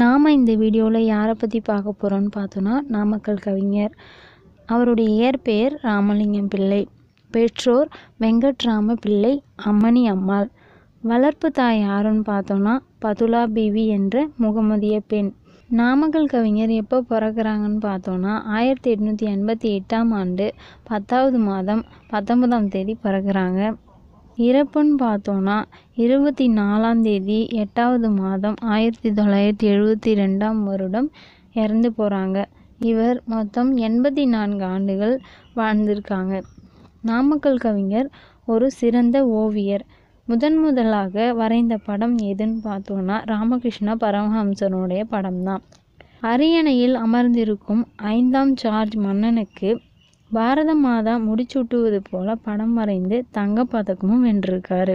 நாம் இந்த வீடியோவில் யாரை பற்றி பார்க்க போகிறோன்னு பார்த்தோன்னா நாமக்கல் கவிஞர் அவருடைய இயற்பெயர் ராமலிங்கம் பிள்ளை பெற்றோர் வெங்கட்ராம பிள்ளை அம்மணி அம்மாள் வளர்ப்பு தாய் யாருன்னு பார்த்தோன்னா பதுலா பிவி என்ற முகமதிய பெண் நாமக்கல் கவிஞர் எப்போ பிறக்கிறாங்கன்னு பார்த்தோன்னா ஆயிரத்தி எட்நூற்றி எண்பத்தி எட்டாம் ஆண்டு பத்தாவது மாதம் பத்தொன்பதாம் தேதி பிறக்கிறாங்க இறப்புன்னு பார்த்தோன்னா இருபத்தி நாலாம் தேதி எட்டாவது மாதம் ஆயிரத்தி தொள்ளாயிரத்தி எழுபத்தி ரெண்டாம் வருடம் இறந்து போகிறாங்க இவர் மொத்தம் எண்பத்தி நான்கு ஆண்டுகள் வாழ்ந்திருக்காங்க நாமக்கல் கவிஞர் ஒரு சிறந்த ஓவியர் முதன் முதலாக வரைந்த படம் எதுன்னு பார்த்தோன்னா ராமகிருஷ்ண பரமஹம்சனுடைய படம்தான் அரியணையில் அமர்ந்திருக்கும் ஐந்தாம் சார்ஜ் மன்னனுக்கு பாரத மாதா முடிச்சூட்டுவது போல படம் வரைந்து தங்கப்பதக்கமும் வென்றிருக்காரு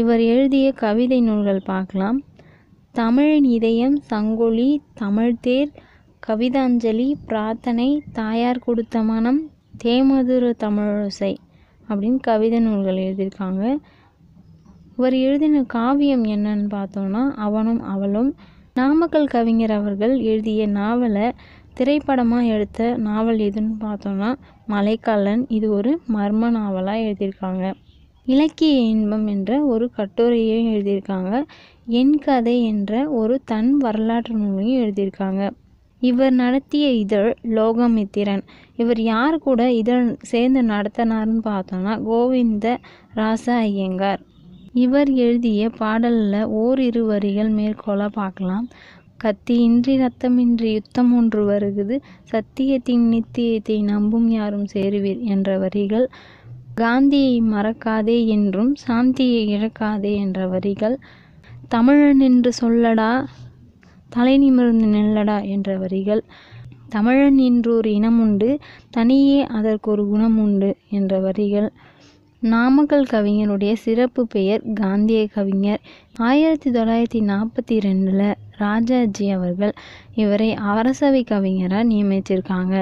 இவர் எழுதிய கவிதை நூல்கள் பார்க்கலாம் தமிழின் இதயம் சங்கொலி தமிழ்தேர் கவிதாஞ்சலி பிரார்த்தனை தாயார் கொடுத்த மனம் தேமதுர தமிழோசை அப்படின்னு கவிதை நூல்கள் எழுதியிருக்காங்க இவர் எழுதின காவியம் என்னன்னு பார்த்தோம்னா அவனும் அவளும் நாமக்கல் கவிஞர் அவர்கள் எழுதிய நாவலை திரைப்படமாக எடுத்த நாவல் எதுன்னு பார்த்தோம்னா மலைக்காலன் இது ஒரு மர்ம நாவலாக எழுதியிருக்காங்க இலக்கிய இன்பம் என்ற ஒரு கட்டுரையையும் எழுதியிருக்காங்க என் கதை என்ற ஒரு தன் வரலாற்று நூலையும் எழுதியிருக்காங்க இவர் நடத்திய இதழ் லோகமித்திரன் இவர் யார் கூட இதழ் சேர்ந்து நடத்தினார்னு பார்த்தோம்னா கோவிந்த ராச ஐயங்கார் இவர் எழுதிய பாடலில் ஓரிரு வரிகள் மேற்கோளாக பார்க்கலாம் கத்தியின்றி ரத்தமின்றி யுத்தம் ஒன்று வருகுது சத்தியத்தின் நித்தியத்தை நம்பும் யாரும் சேருவீர் என்ற வரிகள் காந்தியை மறக்காதே என்றும் சாந்தியை இழக்காதே என்ற வரிகள் தமிழன் என்று சொல்லடா தலை நிமிர்ந்து நில்லடா என்ற வரிகள் தமிழன் இனம் உண்டு தனியே அதற்கொரு உண்டு என்ற வரிகள் நாமக்கல் கவிஞருடைய சிறப்பு பெயர் காந்திய கவிஞர் ஆயிரத்தி தொள்ளாயிரத்தி நாற்பத்தி ரெண்டில் ராஜாஜி அவர்கள் இவரை அரசவை கவிஞராக நியமிச்சிருக்காங்க